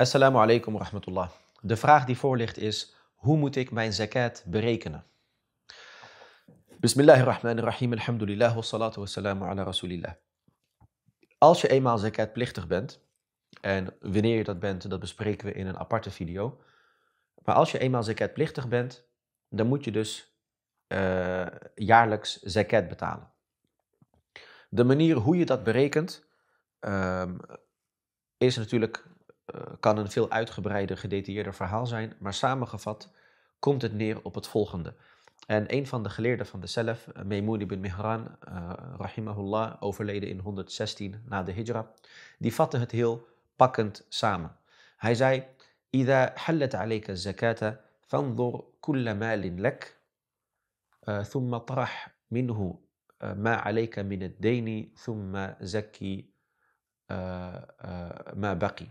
Assalamu alaikum wa rahmatullah. De vraag die voor ligt is, hoe moet ik mijn zakat berekenen? Bismillahirrahmanirrahim, alhamdulillah, wa wassalamu ala rasulillah. Als je eenmaal zakatplichtig bent, en wanneer je dat bent, dat bespreken we in een aparte video. Maar als je eenmaal zakatplichtig bent, dan moet je dus eh, jaarlijks zakat betalen. De manier hoe je dat berekent, ehm, is natuurlijk eh, kan een veel uitgebreider, gedetailleerder verhaal zijn, maar samengevat komt het neer op het volgende. En een van de geleerden van de Salaf, eh, Maimuni ibn Mihran, uh, rahimahullah, overleden in 116 na de hijra, die vatte het heel pakkend samen. Hij zei, إذا حلت عليك الزكاة فانظر كل مال لك ثم طرح منه ما عليك من الدين ثم زكي ما بقي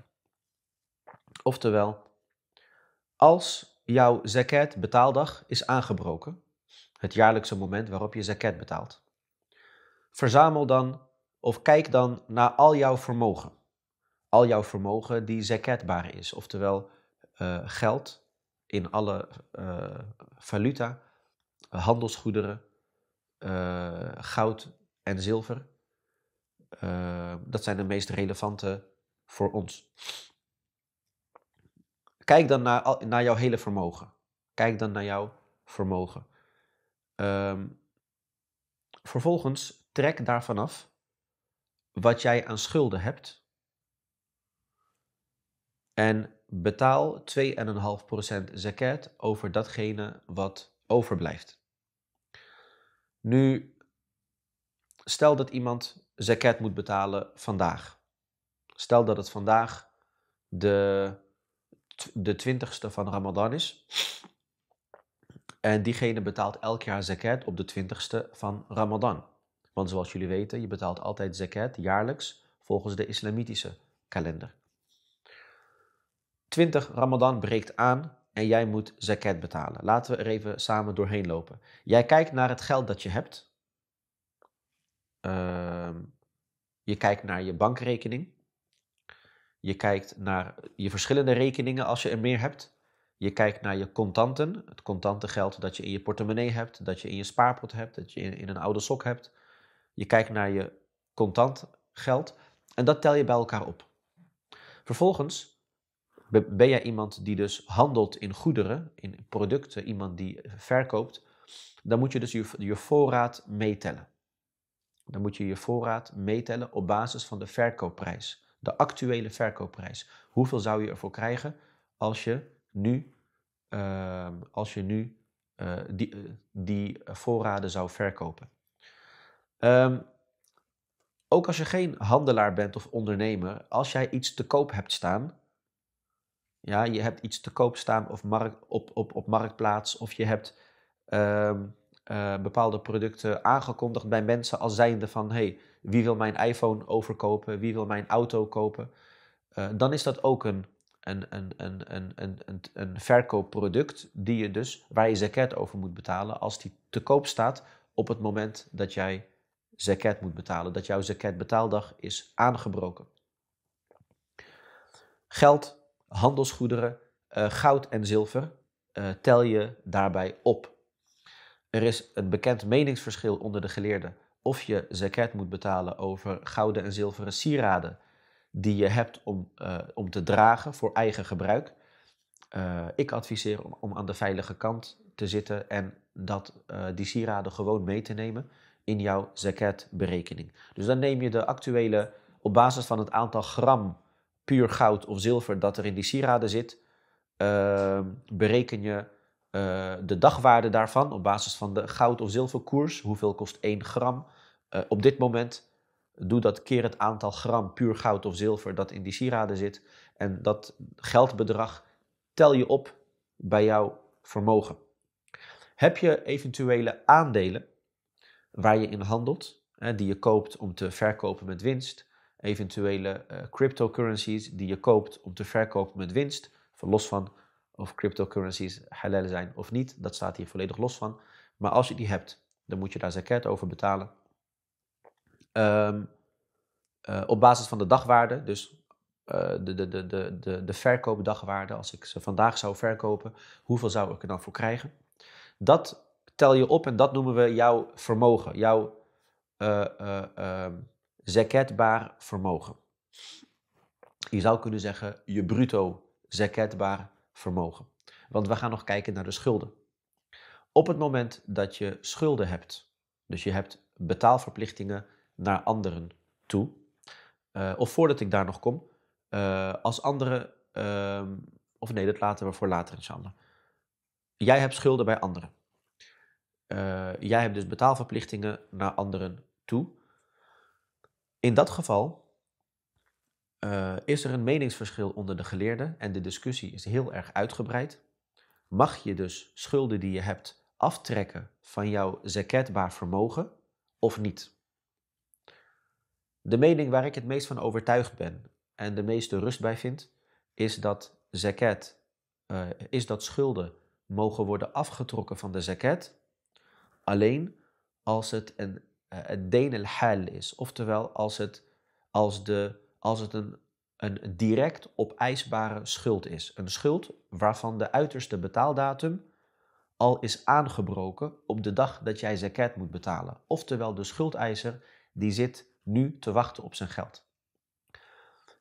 Oftewel, als jouw zakat betaaldag is aangebroken, het jaarlijkse moment waarop je zakat betaalt, verzamel dan of kijk dan naar al jouw vermogen. Al jouw vermogen die zakatbaar is, oftewel eh, geld in alle eh, valuta, handelsgoederen, eh, goud en zilver. dat zijn de meest relevante voor ons. Kijk dan naar, naar jouw hele vermogen. Kijk dan naar jouw vermogen. Ehm, vervolgens trek daarvan af wat jij aan schulden hebt. En betaal 2,5% zakat over datgene wat overblijft. Nu, stel dat iemand zakat moet betalen vandaag. Stel dat het vandaag de de twintigste van Ramadan is. En diegene betaalt elk jaar zakat op de twintigste van Ramadan. Want zoals jullie weten, je betaalt altijd zakat jaarlijks volgens de islamitische kalender. 20 Ramadan breekt aan en jij moet zakat betalen. Laten we er even samen doorheen lopen. Jij kijkt naar het geld dat je hebt. Ehm, je kijkt naar je bankrekening. Je kijkt naar je verschillende rekeningen als je er meer hebt. Je kijkt naar je contanten, het contante geld dat je in je portemonnee hebt, dat je in je spaarpot hebt, dat je in, een oude sok hebt. Je kijkt naar je contant geld en dat tel je bij elkaar op. Vervolgens ben jij iemand die dus handelt in goederen, in producten, iemand die verkoopt, dan moet je dus je, je voorraad meetellen. Dan moet je je voorraad meetellen op basis van de verkoopprijs de actuele verkoopprijs. Hoeveel zou je ervoor krijgen als je nu, ehm, als je nu eh, die, eh, die voorraden zou verkopen? Ehm, ook als je geen handelaar bent of ondernemer, als jij iets te koop hebt staan, ja, je hebt iets te koop staan of op, op, op marktplaats of je hebt ehm, eh, bepaalde producten aangekondigd bij mensen als zijnde van hey, wie wil mijn iPhone overkopen, wie wil mijn auto kopen, eh, dan is dat ook een, een, een, een, een, een, een verkoopproduct die je dus, waar je zakket over moet betalen als die te koop staat op het moment dat jij zakket moet betalen, dat jouw betaaldag is aangebroken. Geld, handelsgoederen, eh, goud en zilver tel je daarbij op. Er is een bekend meningsverschil onder de geleerden of je zakket moet betalen over gouden en zilveren sieraden die je hebt om, eh, om te dragen voor eigen gebruik. Eh, ik adviseer om, om, aan de veilige kant te zitten en dat, eh, die sieraden gewoon mee te nemen in jouw zakketberekening. Dus dan neem je de actuele, op basis van het aantal gram puur goud of zilver dat er in die sieraden zit, bereken je eh, de dagwaarde daarvan op basis van de goud- of zilverkoers. Hoeveel kost 1 gram? Eh, op dit moment doe dat keer het aantal gram puur goud of zilver dat in die sieraden zit. En dat geldbedrag tel je op bij jouw vermogen. Heb je eventuele aandelen waar je in handelt, hè, die je koopt om te verkopen met winst? Eventuele eh, cryptocurrencies die je koopt om te verkopen met winst, los van of cryptocurrencies halal zijn of niet. Dat staat hier volledig los van. Maar als je die hebt, dan moet je daar zakket over betalen. Ehm, eh, op basis van de dagwaarde, dus uh, de, de, de, de, de, de verkoopdagwaarde, als ik ze vandaag zou verkopen, hoeveel zou ik er dan voor krijgen? Dat tel je op en dat noemen we jouw vermogen, jouw uh, vermogen. Je zou kunnen zeggen je bruto vermogen vermogen. Want we gaan nog kijken naar de schulden. Op het moment dat je schulden hebt, dus je hebt betaalverplichtingen naar anderen toe, eh, of voordat ik daar nog kom, eh, als anderen, ehm, of nee, dat laten we voor later inshallah. Jij hebt schulden bij anderen. Eh, jij hebt dus betaalverplichtingen naar anderen toe. In dat geval eh, is er een meningsverschil onder de geleerden en de discussie is heel erg uitgebreid. Mag je dus schulden die je hebt aftrekken van jouw zeketbaar vermogen of niet? De mening waar ik het meest van overtuigd ben en de meeste rust bij vind, is dat zakat, eh, is dat schulden mogen worden afgetrokken van de zaket. alleen als het een, eh, een hal is, oftewel als, het, als de als het een, een direct opeisbare schuld is. Een schuld waarvan de uiterste betaaldatum al is aangebroken op de dag dat jij zakat moet betalen. Oftewel de schuldeiser die zit nu te wachten op zijn geld.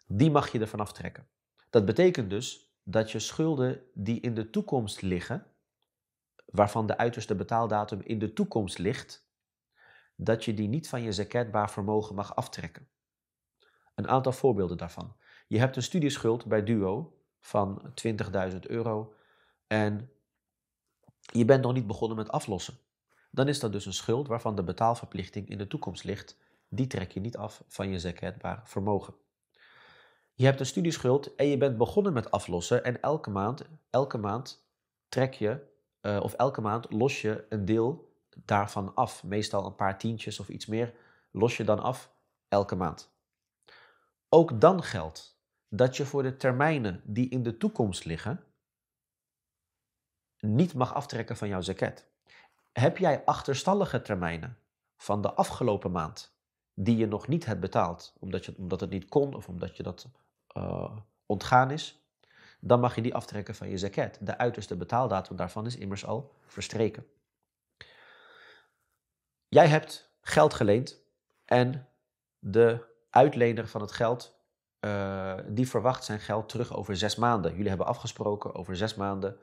Die mag je ervan aftrekken. Dat betekent dus dat je schulden die in de toekomst liggen, waarvan de uiterste betaaldatum in de toekomst ligt, dat je die niet van je zakatbaar vermogen mag aftrekken. Een aantal voorbeelden daarvan. Je hebt een studieschuld bij Duo van 20.000 euro en je bent nog niet begonnen met aflossen. Dan is dat dus een schuld waarvan de betaalverplichting in de toekomst ligt. Die trek je niet af van je zekerbaar vermogen. Je hebt een studieschuld en je bent begonnen met aflossen en elke maand, elke maand trek je, eh, of elke maand los je een deel daarvan af. Meestal een paar tientjes of iets meer los je dan af elke maand. Ook dan geldt dat je voor de termijnen die in de toekomst liggen niet mag aftrekken van jouw zaket. Heb jij achterstallige termijnen van de afgelopen maand die je nog niet hebt betaald, omdat, je, omdat het niet kon of omdat je dat eh, ontgaan is, dan mag je die aftrekken van je zaket. De uiterste betaaldatum daarvan is immers al verstreken. Jij hebt geld geleend en de uitlener van het geld, eh, die verwacht zijn geld terug over zes maanden. Jullie hebben afgesproken, over zes maanden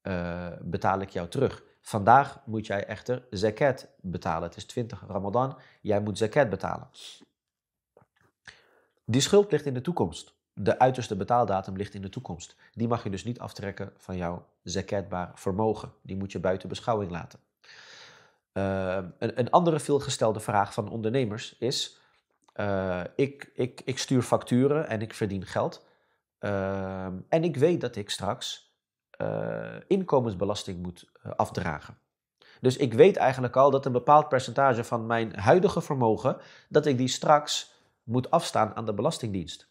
eh, betaal ik jou terug. Vandaag moet jij echter zakat betalen. Het is 20 Ramadan, jij moet zakat betalen. Die schuld ligt in de toekomst. De uiterste betaaldatum ligt in de toekomst. Die mag je dus niet aftrekken van jouw zakatbaar vermogen. Die moet je buiten beschouwing laten. Eh, een, een, andere veelgestelde vraag van ondernemers is: eh, ik, ik, ik stuur facturen en ik verdien geld. Ehm, en ik weet dat ik straks eh, inkomensbelasting moet eh, afdragen. Dus ik weet eigenlijk al dat een bepaald percentage van mijn huidige vermogen, dat ik die straks moet afstaan aan de Belastingdienst.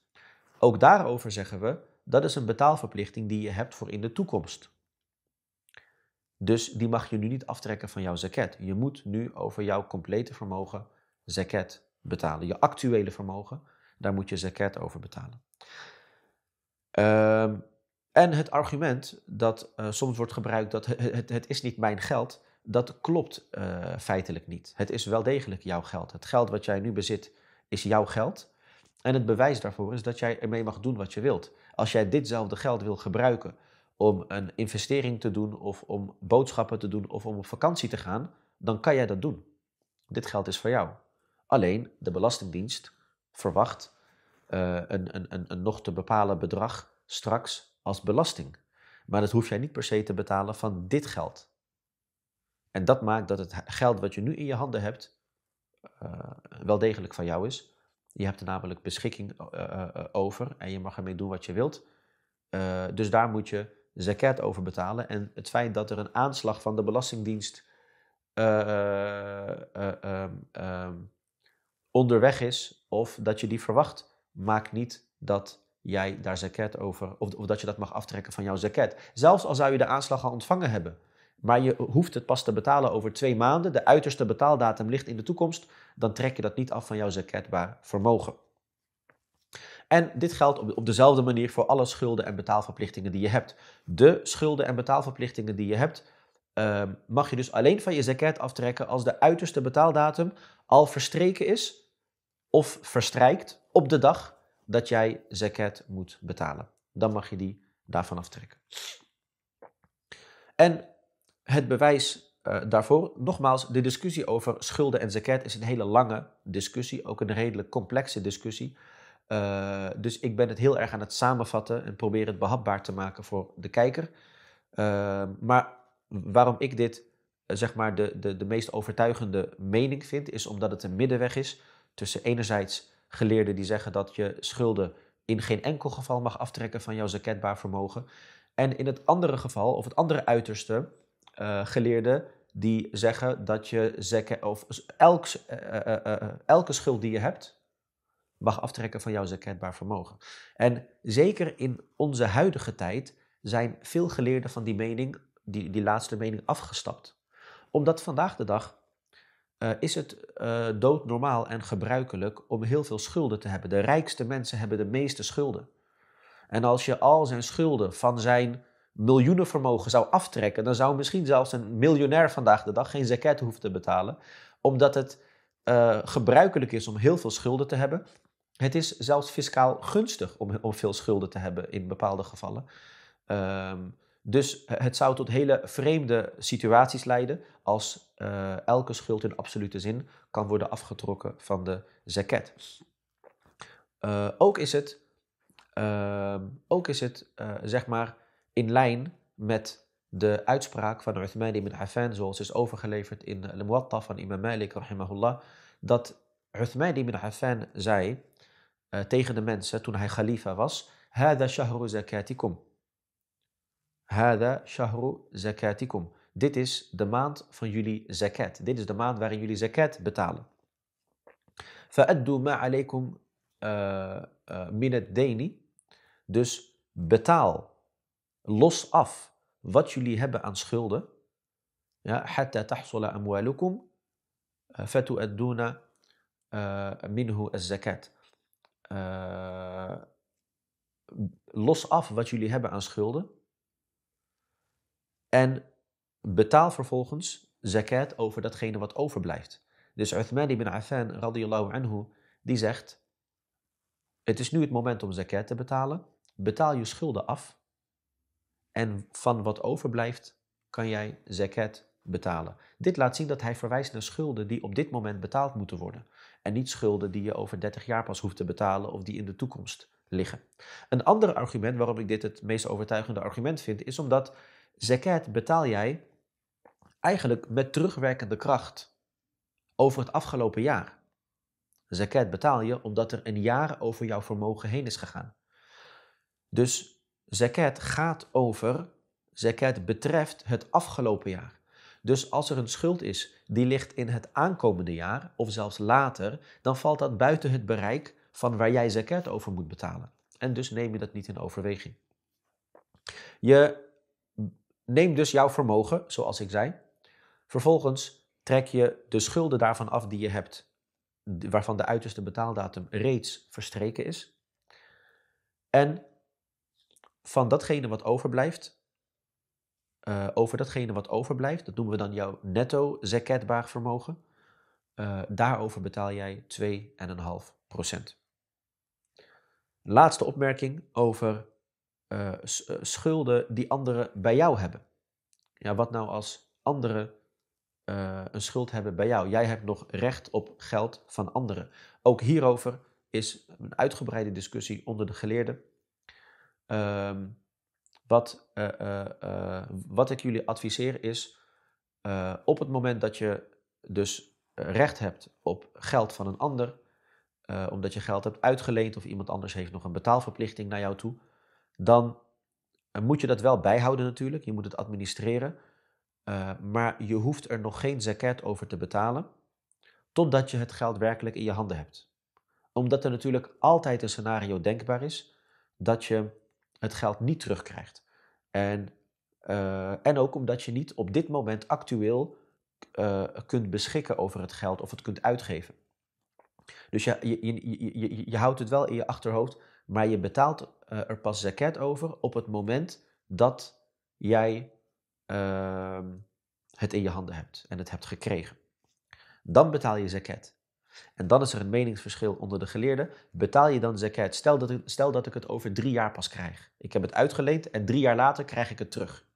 Ook daarover zeggen we, dat is een betaalverplichting die je hebt voor in de toekomst. Dus die mag je nu niet aftrekken van jouw zaket. Je moet nu over jouw complete vermogen zaket betalen. Je actuele vermogen, daar moet je zeker over betalen. Ehm, en het argument dat eh, soms wordt gebruikt dat het, het, is niet mijn geld, dat klopt eh, feitelijk niet. Het is wel degelijk jouw geld. Het geld wat jij nu bezit is jouw geld. En het bewijs daarvoor is dat jij ermee mag doen wat je wilt. Als jij ditzelfde geld wil gebruiken om een investering te doen of om boodschappen te doen of om op vakantie te gaan, dan kan jij dat doen. Dit geld is voor jou. Alleen de Belastingdienst verwacht eh, een, een, een, een, nog te bepalen bedrag straks als belasting. Maar dat hoef jij niet per se te betalen van dit geld. En dat maakt dat het geld wat je nu in je handen hebt eh, wel degelijk van jou is. Je hebt er namelijk beschikking eh, over en je mag ermee doen wat je wilt. dus daar moet je zakat over betalen. En het feit dat er een aanslag van de Belastingdienst ehm, ehm, onderweg is of dat je die verwacht, maakt niet dat jij daar zaket over, of, of dat je dat mag aftrekken van jouw zaket. Zelfs al zou je de aanslag al ontvangen hebben, maar je hoeft het pas te betalen over twee maanden, de uiterste betaaldatum ligt in de toekomst, dan trek je dat niet af van jouw zaketbaar vermogen. En dit geldt op, op dezelfde manier voor alle schulden en betaalverplichtingen die je hebt. De schulden en betaalverplichtingen die je hebt, ehm, mag je dus alleen van je zaket aftrekken als de uiterste betaaldatum al verstreken is of verstrijkt op de dag dat jij zakat moet betalen. Dan mag je die daarvan aftrekken. En het bewijs eh, daarvoor, nogmaals, de discussie over schulden en zakat is een hele lange discussie, ook een redelijk complexe discussie. Eh, dus ik ben het heel erg aan het samenvatten en probeer het behapbaar te maken voor de kijker. Eh, maar waarom ik dit zeg maar de, de, de meest overtuigende mening vind, is omdat het een middenweg is tussen enerzijds geleerden die zeggen dat je schulden in geen enkel geval mag aftrekken van jouw zaketbaar vermogen. En in het andere geval, of het andere uiterste, eh, geleerden die zeggen dat je zekken, of elk, eh, eh, elke schuld die je hebt, mag aftrekken van jouw zaketbaar vermogen. En zeker in onze huidige tijd zijn veel geleerden van die mening, die, die laatste mening, afgestapt. Omdat vandaag de dag eh, is het eh, doodnormaal en gebruikelijk om heel veel schulden te hebben. De rijkste mensen hebben de meeste schulden. En als je al zijn schulden van zijn miljoenenvermogen zou aftrekken, dan zou misschien zelfs een miljonair vandaag de dag geen zaket hoeven te betalen, omdat het eh, gebruikelijk is om heel veel schulden te hebben. Het is zelfs fiscaal gunstig om, om veel schulden te hebben in bepaalde gevallen. Ehm, dus het zou tot hele vreemde situaties leiden als eh, elke schuld in absolute zin kan worden afgetrokken van de zaket. Eh, ook is het, ehm, ook is het eh, zeg maar in lijn met de uitspraak van Uthman ibn Affan, zoals is overgeleverd in de Muwatta van Imam Malik, rahimahullah, dat Uthman ibn Affan zei tegen de mensen toen hij khalifa was, Hada shahru zakatikum. Hada shahru zakatikum. Dit is de maand van jullie zakat. Dit is de maand waarin jullie zakat betalen. فَأَدُّوا مَا عَلَيْكُمْ مِنَ Dus betaal los af wat jullie hebben aan schulden. Ja, حَتَّى تَحْصُلَ أَمْوَالُكُمْ فَتُؤَدُّونَ minhu zaket. Eh, los af wat jullie hebben aan schulden. En Betaal vervolgens zakat over datgene wat overblijft. Dus Uthman ibn Affan radiyallahu anhu, die zegt, het is nu het moment om zakat te betalen. Betaal je schulden af en van wat overblijft kan jij zakat betalen. Dit laat zien dat hij verwijst naar schulden die op dit moment betaald moeten worden. En niet schulden die je over 30 jaar pas hoeft te betalen of die in de toekomst liggen. Een ander argument waarom ik dit het meest overtuigende argument vind, is omdat zakat betaal jij eigenlijk met terugwerkende kracht over het afgelopen jaar. Zakat betaal je omdat er een jaar over jouw vermogen heen is gegaan. Dus zakat gaat over, zakat betreft het afgelopen jaar. Dus als er een schuld is die ligt in het aankomende jaar of zelfs later, dan valt dat buiten het bereik van waar jij zakat over moet betalen. En dus neem je dat niet in overweging. Je neemt dus jouw vermogen, zoals ik zei, Vervolgens trek je de schulden daarvan af die je hebt, waarvan de uiterste betaaldatum reeds verstreken is. En van datgene wat overblijft, eh, over datgene wat overblijft, dat noemen we dan jouw netto zeketbaar vermogen, eh, daarover betaal jij 2,5%. Laatste opmerking over eh, schulden die anderen bij jou hebben. Ja, wat nou als anderen eh, een schuld hebben bij jou. Jij hebt nog recht op geld van anderen. Ook hierover is een uitgebreide discussie onder de geleerden. Ehm, wat, eh, eh, wat ik jullie adviseer is, op het moment dat je dus recht hebt op geld van een ander, omdat je geld hebt uitgeleend of iemand anders heeft nog een betaalverplichting naar jou toe, dan moet je dat wel bijhouden natuurlijk. Je moet het administreren. Eh, maar je hoeft er nog geen zakat over te betalen, totdat je het geld werkelijk in je handen hebt. Omdat er natuurlijk altijd een scenario denkbaar is dat je het geld niet terugkrijgt. En, eh, en ook omdat je niet op dit moment actueel eh, kunt beschikken over het geld of het kunt uitgeven. Dus je, je, je, je, je houdt het wel in je achterhoofd, maar je betaalt er pas zakat over op het moment dat jij Ehm, het in je handen hebt en het hebt gekregen. Dan betaal je zakat. En dan is er een meningsverschil onder de geleerden. Betaal je dan zakat? Stel dat, ik, stel dat ik het over drie jaar pas krijg. Ik heb het uitgeleend en drie jaar later krijg ik het terug.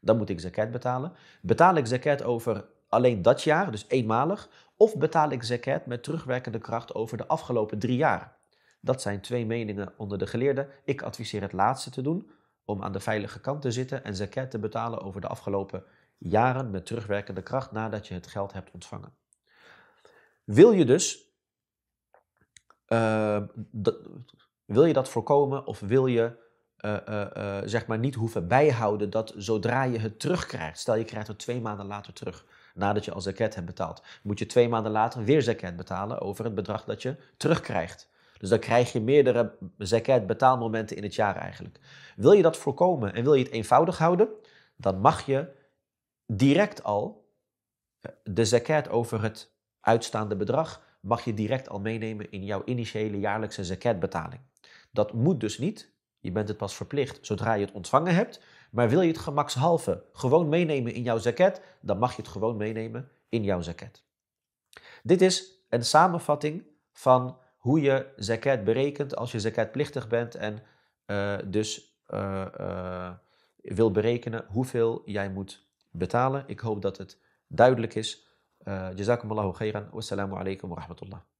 Dan moet ik zakat betalen. Betaal ik zakat over alleen dat jaar, dus eenmalig? Of betaal ik zakat met terugwerkende kracht over de afgelopen drie jaar? Dat zijn twee meningen onder de geleerden. Ik adviseer het laatste te doen, om aan de veilige kant te zitten en zakat te betalen over de afgelopen jaren met terugwerkende kracht nadat je het geld hebt ontvangen. Wil je dus eh, wil je dat voorkomen of wil je eh, eh, zeg maar niet hoeven bijhouden dat zodra je het terugkrijgt, stel je krijgt het twee maanden later terug, nadat je al zakat hebt betaald, moet je twee maanden later weer zakat betalen over het bedrag dat je terugkrijgt. Dus dan krijg je meerdere zakat betaalmomenten in het jaar eigenlijk. Wil je dat voorkomen en wil je het eenvoudig houden, dan mag je direct al eh, de zakket over het uitstaande bedrag mag je direct al meenemen in jouw initiële jaarlijkse zakatbetaling. Dat moet dus niet. Je bent het pas verplicht zodra je het ontvangen hebt. Maar wil je het gemakshalve gewoon meenemen in jouw zakket, dan mag je het gewoon meenemen in jouw zakket. Dit is een samenvatting van hoe je zakat berekent als je zakatplichtig bent en eh, dus uh, wil berekenen hoeveel jij moet betalen. Ik hoop dat het duidelijk is. Jazakumullahu khairan. Wassalamu alaikum wa rahmatullah.